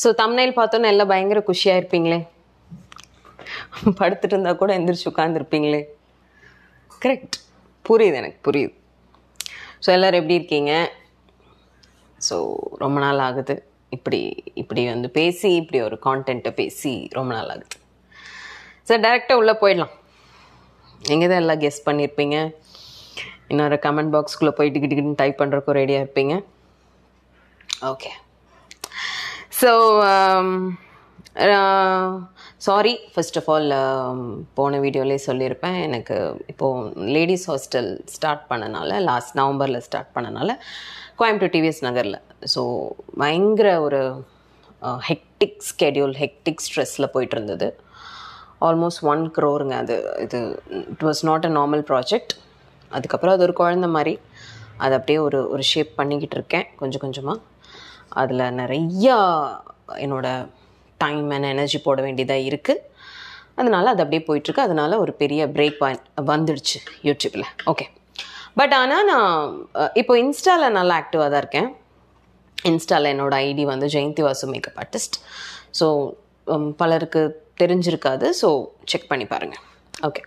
so தம்னையில் பார்த்தோன்னே எல்லாம் பயங்கர குஷியாக இருப்பீங்களே படுத்துட்டு இருந்தால் கூட எந்திரிச்சு உட்காந்துருப்பீங்களே கரெக்ட் புரியுது எனக்கு புரியுது ஸோ எல்லோரும் எப்படி இருக்கீங்க ஸோ ரொம்ப நாள் ஆகுது இப்படி இப்படி வந்து பேசி இப்படி ஒரு கான்டென்ட்டை பேசி ரொம்ப நாள் ஆகுது சார் டேரெக்டாக உள்ளே போயிடலாம் நீங்கள் தான் எல்லாம் கெஸ்ட் பண்ணியிருப்பீங்க இன்னொரு கமெண்ட் பாக்ஸ்குள்ளே போய் கிட்டு டிக்கிட்டு டைப் பண்ணுறக்கும் ரெடியாக இருப்பீங்க okay so sorry first of all போன வீடியோலேயே சொல்லியிருப்பேன் எனக்கு இப்போது லேடிஸ் ஹாஸ்டல் ஸ்டார்ட் பண்ணனால லாஸ்ட் நவம்பரில் ஸ்டார்ட் பண்ணனால கோயம்புத்தூர் டிவிஎஸ் நகரில் ஸோ பயங்கர ஒரு ஹெக்டிக் ஸ்கெடியூல் ஹெக்டிக் ஸ்ட்ரெஸ்ஸில் போயிட்டு இருந்தது ஆல்மோஸ்ட் ஒன் க்ரோருங்க அது இது it was not a normal project அதுக்கப்புறம் அது ஒரு குழந்த மாதிரி அதை அப்படியே ஒரு ஒரு ஷேப் பண்ணிக்கிட்டு இருக்கேன் கொஞ்சம் கொஞ்சமாக அதில் நிறையா என்னோடய டைம் அண்ட் எனர்ஜி போட வேண்டியதாக இருக்குது அதனால் அது அப்படியே போயிட்டுருக்கு அதனால் ஒரு பெரிய பிரேக் வந்துடுச்சு யூடியூப்பில் ஓகே பட் ஆனால் நான் இப்போ இன்ஸ்டாவில் நல்லா ஆக்டிவாக தான் இருக்கேன் இன்ஸ்டாவில் என்னோடய ஐடி வந்து Jayanthi Vasu makeup artist so பலருக்கு தெரிஞ்சிருக்காது ஸோ செக் பண்ணி பாருங்கள் ஓகே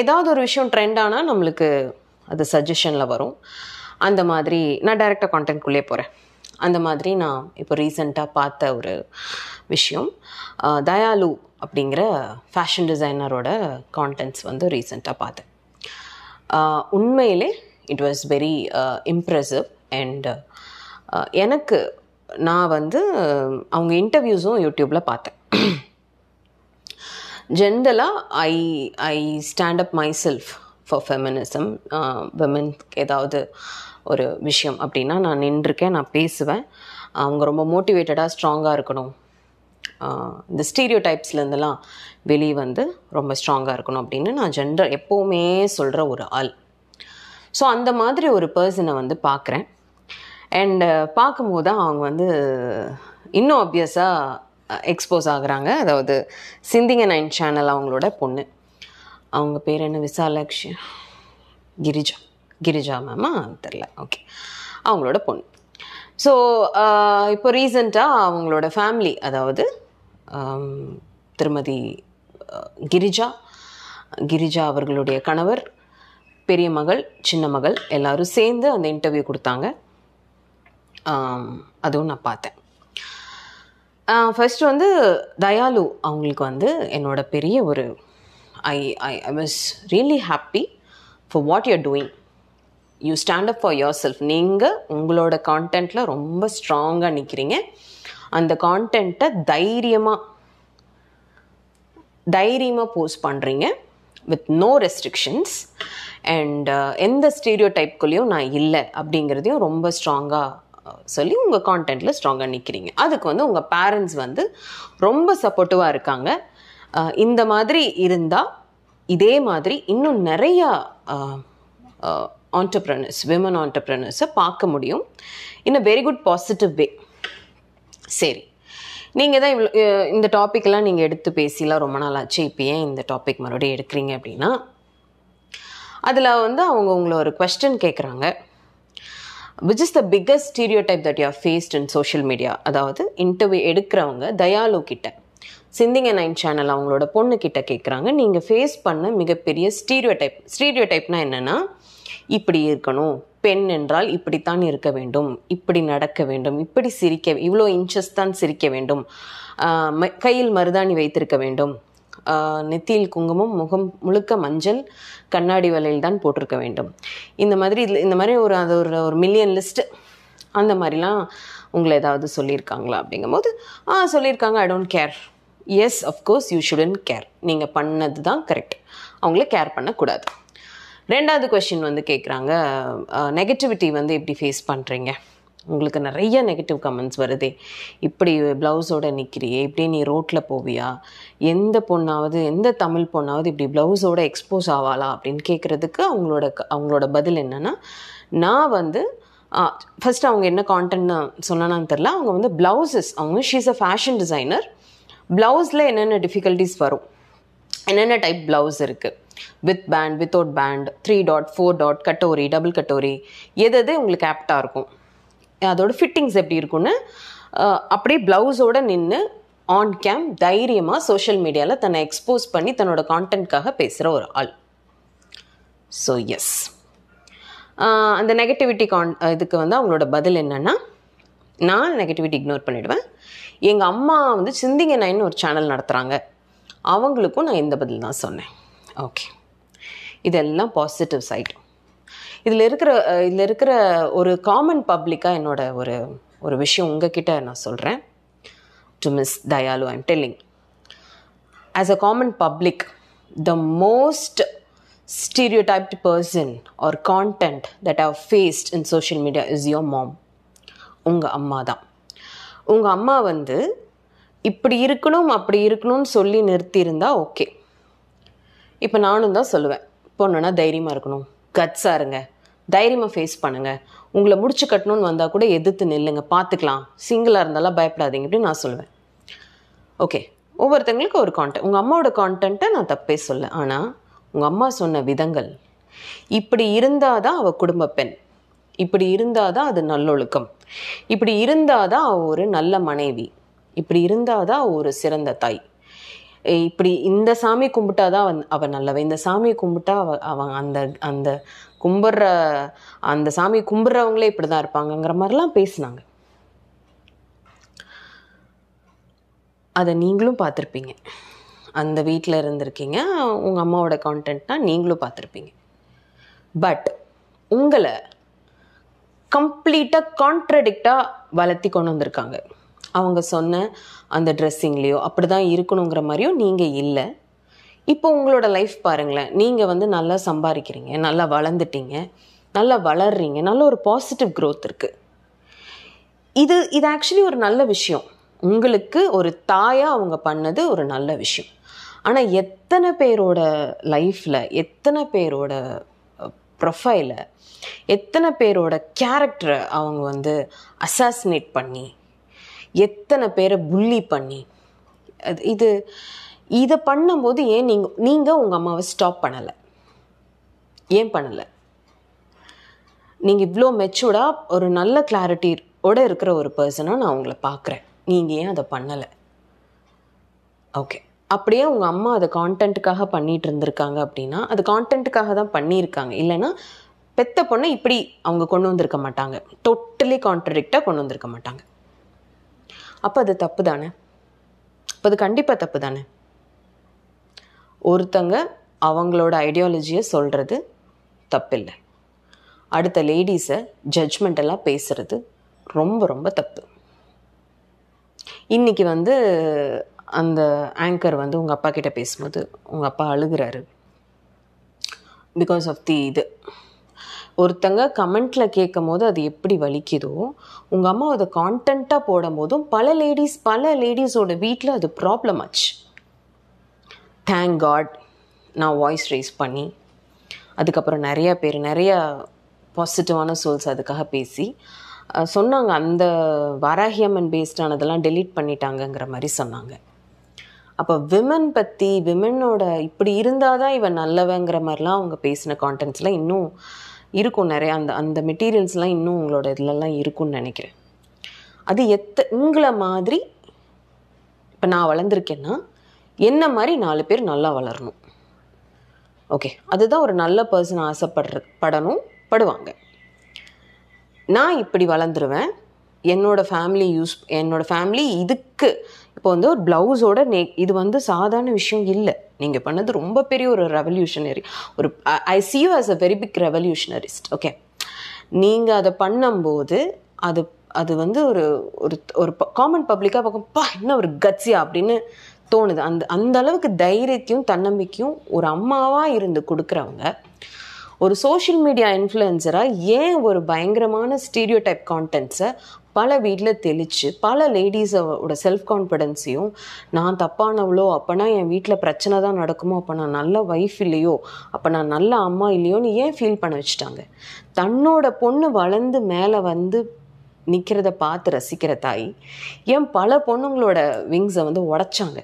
ஏதாவது ஒரு விஷயம் ட்ரெண்ட் ஆனால் நம்மளுக்கு அது சஜஷனில் வரும் அந்த மாதிரி நான் டைரெக்டாக கான்டென்ட்குள்ளே போகிறேன் அந்த மாதிரி நான் இப்போ ரீசெண்டாக பார்த்த ஒரு விஷயம் தயாலு அப்படிங்கிற ஃபேஷன் டிசைனரோட கான்டென்ட்ஸ் வந்து ரீசெண்டாக பார்த்தேன் உண்மையிலே it was very impressive and எனக்கு நான் வந்து அவங்க இன்டர்வியூஸும் யூடியூப்பில் பார்த்தேன் ஜென்ரலாக I I stand up myself for feminism விமென்க்கு ஏதாவது ஒரு விஷயம் அப்படின்னா நான் நின்றுருக்கேன் நான் பேசுவேன் அவங்க ரொம்ப மோட்டிவேட்டடாக ஸ்ட்ராங்காக இருக்கணும் uh, இந்த ஸ்டீரியோ டைப்ஸ்லேருந்துலாம் வெளியே வந்து ரொம்ப ஸ்ட்ராங்காக இருக்கணும் அப்படின்னு நான் ஜென்ரல் எப்போவுமே சொல்கிற ஒரு ஆள் ஸோ அந்த மாதிரி ஒரு பர்சனை வந்து பார்க்குறேன் அண்டு uh, பார்க்கும்போது தான் அவங்க வந்து இன்னும் ஆப்வியஸாக எக்ஸ்போஸ் uh, ஆகுறாங்க அதாவது சிந்திங்க நைன் சேனல் அவங்களோட பொண்ணு அவங்க பேர் என்ன விசாலாட்சி கிரிஜா கிரிஜா மேமா தெரில ஓகே அவங்களோட பொண்ணு ஸோ இப்போ ரீசண்டாக அவங்களோட ஃபேமிலி அதாவது திருமதி கிரிஜா கிரிஜா அவர்களுடைய கணவர் பெரிய மகள் சின்ன மகள் எல்லோரும் சேர்ந்து அந்த இன்டர்வியூ கொடுத்தாங்க அதுவும் நான் பார்த்தேன் ஃபஸ்ட்டு வந்து தயாலு அவங்களுக்கு வந்து என்னோடய பெரிய ஒரு I I I was really happy for what you're doing you stand up for yourself நீங்கள் உங்களோட கான்டென்ட்டில் ரொம்ப ஸ்ட்ராங்காக நிற்கிறீங்க அந்த கான்டென்ட்டை தைரியமாக தைரியமாக போஸ்ட் பண்ணுறீங்க வித் நோ ரெஸ்ட்ரிக்ஷன்ஸ் அண்ட் எந்த ஸ்டீரியோ டைப்குள்ளேயும் நான் இல்லை அப்படிங்கிறதையும் ரொம்ப ஸ்ட்ராங்காக சொல்லி உங்கள் கான்டென்ட்டில் ஸ்ட்ராங்காக நிற்கிறீங்க அதுக்கு வந்து உங்கள் பேரண்ட்ஸ் வந்து ரொம்ப சப்போர்ட்டிவாக இருக்காங்க இந்த மாதிரி இருந்தால் இதே மாதிரி இன்னும் நிறையா ஆண்டர்ப்ரனர்ஸ் விமன் ஆண்டர்ப்ரனர்ஸை பார்க்க முடியும் in a very good positive way சரி நீங்கள் தான் இவ்வளோ இந்த டாப்பிக்கெலாம் நீங்கள் எடுத்து பேசிலாம் ரொம்ப நாள் ஆச்சு இப்போ ஏன் இந்த டாபிக் மறுபடியும் எடுக்கிறீங்க அப்படின்னா அதில் வந்து அவங்க உங்களை ஒரு கொஸ்டின் கேட்குறாங்க which is the biggest stereotype that you faced in social media அதாவது இன்டர்வியூ எடுக்கிறவங்க தயாலு கிட்ட சிந்திங்க நைன் சேனல் அவங்களோட பொண்ணுக்கிட்ட கேட்குறாங்க நீங்கள் ஃபேஸ் பண்ண மிகப்பெரிய ஸ்டீரியோ டைப் ஸ்டீரியோ டைப்னா என்னென்னா இப்படி இருக்கணும் பெண் என்றால் இப்படித்தான் இருக்க வேண்டும் இப்படி நடக்க வேண்டும் இப்படி சிரிக்க இவ்வளோ இன்ச்சஸ் தான் சிரிக்க வேண்டும் கையில் மருதாணி வைத்திருக்க வேண்டும் நெத்தியில் குங்குமம் முகம் முழுக்க மஞ்சள் கண்ணாடி வலையில் தான் போட்டிருக்க வேண்டும் இந்த மாதிரி இதில் இந்த மாதிரி ஒரு அது ஒரு ஒரு மில்லியன் லிஸ்ட்டு அந்த மாதிரிலாம் உங்களை ஏதாவது சொல்லியிருக்காங்களா அப்படிங்கும்போது ஆ சொல்லியிருக்காங்க I don't care yes of course you shouldn't care நீங்கள் பண்ணது தான் கரெக்ட் அவங்கள கேர் பண்ணக்கூடாது ரெண்டாவது கொஷின் வந்து கேட்குறாங்க நெகட்டிவிட்டி வந்து எப்படி ஃபேஸ் பண்ணுறீங்க உங்களுக்கு நிறைய நெகட்டிவ் கமெண்ட்ஸ் வருதே இப்படி ப்ளவுஸோடு நிற்கிறியே இப்படி நீ ரோட்டில் போவியா எந்த பொண்ணாவது எந்த தமிழ் பொண்ணாவது இப்படி ப்ளவுஸோட எக்ஸ்போஸ் ஆவாளா அப்படின்னு கேட்குறதுக்கு அவங்களோட அவங்களோட பதில் என்னென்னா நான் வந்து ஃபஸ்ட் அவங்க என்ன காண்டென்ட்னு சொன்னான்னு தெரில அவங்க வந்து ப்ளவுஸஸ் அவங்க ஷீஸ் அ ஃபேஷன் டிசைனர் ப்ளவுஸில் என்னென்ன டிஃபிகல்ட்டிஸ் வரும் என்னென்ன டைப் ப்ளவுஸ் இருக்குது with band without band three dot four dot katori double katori எது எது உங்களுக்கு ஆப்டாக இருக்கும் அதோட ஃபிட்டிங்ஸ் எப்படி இருக்கும்னு அப்படியே ப்ளவுஸோடு நின்று ஆன் கேம் தைரியமாக சோஷியல் மீடியாவில் தன்னை எக்ஸ்போஸ் பண்ணி தன்னோட கான்டென்ட்காக பேசுகிற ஒரு ஆள் ஸோ எஸ் அந்த நெகட்டிவிட்டி கான் இதுக்கு வந்து அவங்களோட பதில் என்னென்னா நான் நெகட்டிவிட்டி இக்னோர் பண்ணிவிடுவேன் எங்கள் அம்மா வந்து சிந்திங்க நைன்னு ஒரு சேனல் நடத்துகிறாங்க அவங்களுக்கும் நான் இந்த பதில் தான் சொன்னேன் ஓகே இதெல்லாம் பாசிட்டிவ் சைடு இதில் இருக்கிற இதில் இருக்கிற ஒரு காமன் பப்ளிக்காக என்னோட ஒரு ஒரு விஷயம் உங்ககிட்ட நான் சொல்கிறேன் to miss Dayalu I'm telling as a common public the most stereotyped person or content that have faced in social media is your mom உங்கள் அம்மா தான் உங்கள் அம்மா வந்து இப்படி இருக்கணும் அப்படி இருக்கணும்னு சொல்லி நிறுத்தியிருந்தா ஓகே இப்போ நானும் தான் சொல்லுவேன் பொண்ணுன்னா தைரியமாக இருக்கணும் கட்ஸாக இருங்க தைரியமாக ஃபேஸ் பண்ணுங்கள் உங்களை முடிச்சு கட்டணும்னு வந்தால் கூட எதிர்த்து நில்லுங்க பார்த்துக்கலாம் சிங்கிளாக இருந்தாலும் பயப்படாதீங்க அப்படின்னு நான் சொல்லுவேன் ஓகே ஒவ்வொருத்தங்களுக்கும் ஒரு கான்டெக்ட் உங்கள் அம்மாவோட கான்டென்ட்டை நான் தப்பே சொல்ல ஆனால் உங்கள் அம்மா சொன்ன விதங்கள் இப்படி இருந்தால் தான் அவள் குடும்ப பெண் இப்படி இருந்தால் தான் அது நல்லொழுக்கம் இப்படி இருந்தால் தான் ஒரு நல்ல மனைவி இப்படி இருந்தால் தான் ஒரு சிறந்த தாய் இப்படி இந்த சாமி கும்பிட்டா தான் அவன் நல்லவன் இந்த சாமியை கும்பிட்டா அவ அவன் அந்த அந்த கும்பிட்ற அந்த சாமி கும்பிட்றவங்களே இப்படி தான் இருப்பாங்கங்கிற மாதிரிலாம் பேசினாங்க அதை நீங்களும் பார்த்துருப்பீங்க அந்த வீட்டில் இருந்திருக்கீங்க உங்கள் அம்மாவோட கான்டென்ட்னால் நீங்களும் பார்த்துருப்பீங்க பட் உங்களை கம்ப்ளீட்டாக கான்ட்ரடிக்டாக வளர்த்தி கொண்டு வந்திருக்காங்க அவங்க சொன்ன அந்த ட்ரெஸ்ஸிங்லேயோ அப்படி தான் இருக்கணுங்கிற மாதிரியும் நீங்கள் இல்லை இப்போ உங்களோட லைஃப் பாருங்களேன் நீங்கள் வந்து நல்லா சம்பாதிக்கிறீங்க நல்லா வளர்ந்துட்டீங்க நல்லா வளர்றீங்க நல்ல ஒரு பாசிட்டிவ் க்ரோத் இருக்குது இது இது ஆக்சுவலி ஒரு நல்ல விஷயம் உங்களுக்கு ஒரு தாயாக அவங்க பண்ணது ஒரு நல்ல விஷயம் ஆனால் எத்தனை பேரோட லைஃப்பில் எத்தனை பேரோட ப்ரொஃபைலை எத்தனை பேரோட கேரக்டரை அவங்க வந்து அசாசினேட் பண்ணி எத்தனை பேரை புள்ளி பண்ணி இது இதை பண்ணும்போது ஏன் நீங்கள் நீங்கள் உங்கள் அம்மாவை ஸ்டாப் பண்ணலை ஏன் பண்ணலை நீங்கள் இவ்வளோ மெச்சூர்டாக ஒரு நல்ல கிளாரிட்டியோடு இருக்கிற ஒரு பர்சனாக நான் உங்களை பார்க்குறேன் நீங்கள் ஏன் அதை பண்ணலை ஓகே அப்படியே அவங்க அம்மா அதை கான்டென்ட்டுக்காக பண்ணிகிட்டு இருந்திருக்காங்க அப்படின்னா அது கான்டென்ட்டுக்காக தான் பண்ணியிருக்காங்க இல்லைன்னா பெத்த பொண்ணை இப்படி அவங்க கொண்டு வந்திருக்க மாட்டாங்க டோட்டலி கான்ட்ரடிக்டாக கொண்டு வந்திருக்க மாட்டாங்க அப்போ அது தப்பு தானே அப்போ அது கண்டிப்பாக தப்பு தானே ஒருத்தங்க அவங்களோட ஐடியாலஜியை சொல்கிறது தப்பில்லை அடுத்த லேடிஸை ஜட்ஜ்மெண்டெல்லாம் பேசுகிறது ரொம்ப ரொம்ப தப்பு இன்றைக்கி வந்து அந்த ஆங்கர் வந்து உங்கள் அப்பா கிட்டே பேசும்போது உங்கள் அப்பா அழுகிறாரு பிகாஸ் ஆஃப் தி இது ஒருத்தங்க கமெண்ட்டில் கேட்கும் போது அது எப்படி வலிக்குதோ உங்கள் அம்மா அதை கான்டென்ட்டாக போடும் போதும் பல லேடிஸ் பல லேடிஸோட வீட்டில் அது ப்ராப்ளம் ஆச்சு தேங்க் காட் நான் வாய்ஸ் ரேஸ் பண்ணி அதுக்கப்புறம் நிறையா பேர் நிறையா பாசிட்டிவான சோல்ஸ் அதுக்காக பேசி சொன்னாங்க அந்த வாராகியம்மன் பேஸ்டானதெல்லாம் டெலீட் பண்ணிட்டாங்கங்கிற மாதிரி சொன்னாங்க அப்போ விமன் பற்றி விமனோட இப்படி இருந்தால் தான் இவன் நல்லவங்கிற மாதிரிலாம் அவங்க பேசின கான்டென்ட்ஸ்லாம் இன்னும் இருக்கும் நிறைய அந்த அந்த மெட்டீரியல்ஸ்லாம் இன்னும் உங்களோட இதுலலாம் இருக்கும்னு நினைக்கிறேன் அது எத்த உங்களை மாதிரி இப்போ நான் வளர்ந்துருக்கேன்னா என்ன மாதிரி நாலு பேர் நல்லா வளரணும் ஓகே அதுதான் ஒரு நல்ல பர்சன் ஆசைப்படுற படணும் படுவாங்க நான் இப்படி வளர்ந்துருவேன் என்னோடய ஃபேமிலி யூஸ் என்னோடய ஃபேமிலி இதுக்கு இப்போ வந்து ஒரு ப்ளவுஸோட நே இது வந்து சாதாரண விஷயம் இல்லை நீங்கள் பண்ணது ரொம்ப பெரிய ஒரு ரெவல்யூஷனரி ஒரு I see you as a very big revolutionarist okay நீங்கள் அதை பண்ணும்போது அது அது வந்து ஒரு ஒரு ஒரு காமன் பப்ளிக்காக பார்க்கும்பா என்ன ஒரு கட்சியா அப்படின்னு தோணுது அந்த அந்த அளவுக்கு தைரியத்தையும் தன்னம்பிக்கையும் ஒரு அம்மாவாக இருந்து கொடுக்குறவங்க ஒரு சோஷியல் மீடியா இன்ஃப்ளூயன்சராக ஏன் ஒரு பயங்கரமான ஸ்டீரியோ டைப் கான்டென்ட்ஸை பல வீட்டில் தெளித்து பல லேடிஸோட செல்ஃப் கான்ஃபிடென்ஸையும் நான் தப்பானவளோ அப்போனா என் வீட்டில் பிரச்சனை தான் நடக்குமோ அப்போ நான் நல்ல ஒய்ஃப் இல்லையோ அப்போ நான் நல்ல அம்மா இல்லையோன்னு ஏன் ஃபீல் பண்ண வச்சுட்டாங்க தன்னோட பொண்ணு வளர்ந்து மேலே வந்து நிற்கிறத பார்த்து ரசிக்கிற தாய் ஏன் பல பொண்ணுங்களோட விங்ஸை வந்து உடச்சாங்க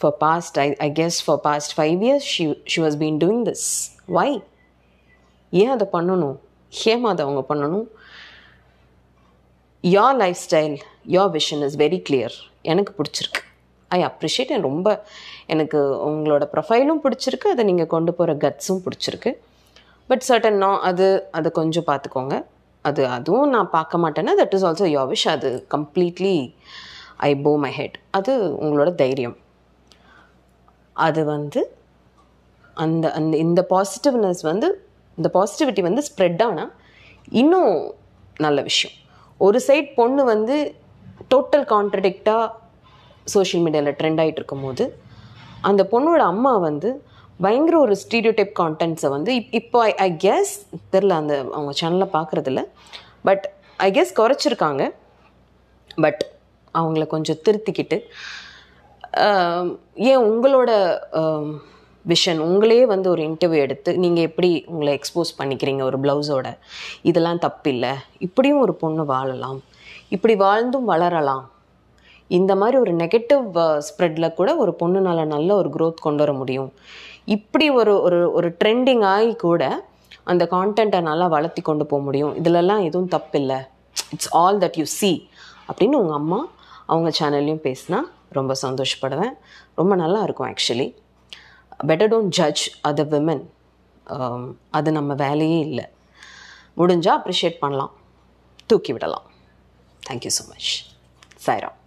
for past I I guess for past five years she she was been doing this why ஏன் அதை பண்ணணும் ஏமா அதை அவங்க பண்ணணும் your lifestyle your vision is very clear எனக்கு பிடிச்சிருக்கு ஐ அப்ரிஷியேட் என் ரொம்ப எனக்கு உங்களோட ப்ரொஃபைலும் பிடிச்சிருக்கு அதை நீங்கள் கொண்டு போகிற கட்ஸும் பிடிச்சிருக்கு பட் சர்டன் நான் அது அதை கொஞ்சம் பார்த்துக்கோங்க அது அதுவும் நான் பார்க்க மாட்டேன்னா that is also your wish அது completely I bow my head அது உங்களோட தைரியம் அது வந்து அந்த அந்த இந்த பாசிட்டிவ்னஸ் வந்து இந்த பாசிட்டிவிட்டி வந்து ஸ்ப்ரெட் ஆனால் இன்னும் நல்ல விஷயம் ஒரு சைட் பொண்ணு வந்து டோட்டல் கான்ட்ரடிக்டாக சோஷியல் மீடியாவில் ட்ரெண்ட் ஆகிட்டு இருக்கும்போது அந்த பொண்ணோட அம்மா வந்து பயங்கர ஒரு டைப் கான்டென்ட்ஸை வந்து இப் இப்போ ஐ ஐ கெஸ் தெரில அந்த அவங்க சேனலில் பார்க்குறதில்ல பட் ஐ கெஸ் குறைச்சிருக்காங்க பட் அவங்கள கொஞ்சம் திருத்திக்கிட்டு ஏன் உங்களோட விஷன் உங்களே வந்து ஒரு இன்டர்வியூ எடுத்து நீங்கள் எப்படி உங்களை எக்ஸ்போஸ் பண்ணிக்கிறீங்க ஒரு ப்ளவுஸோட இதெல்லாம் தப்பில்லை இப்படியும் ஒரு பொண்ணு வாழலாம் இப்படி வாழ்ந்தும் வளரலாம் இந்த மாதிரி ஒரு நெகட்டிவ் ஸ்ப்ரெட்டில் கூட ஒரு பொண்ணுனால் நல்ல ஒரு க்ரோத் கொண்டு வர முடியும் இப்படி ஒரு ஒரு ஒரு ட்ரெண்டிங் ஆகி கூட அந்த கான்டென்ட்டை நல்லா வளர்த்தி கொண்டு போக முடியும் இதிலெல்லாம் எதுவும் தப்பில்லை it's all that you see அப்படின்னு உங்கள் அம்மா அவங்க சேனல்லையும் பேசினா ரொம்ப சந்தோஷப்படுவேன் ரொம்ப நல்லா இருக்கும் actually better don't judge other women அது நம்ம வேலையே இல்லை முடிஞ்சால் அப்ரிஷியேட் பண்ணலாம் தூக்கி விடலாம் தேங்க்யூ ஸோ மச் சாய்ராம்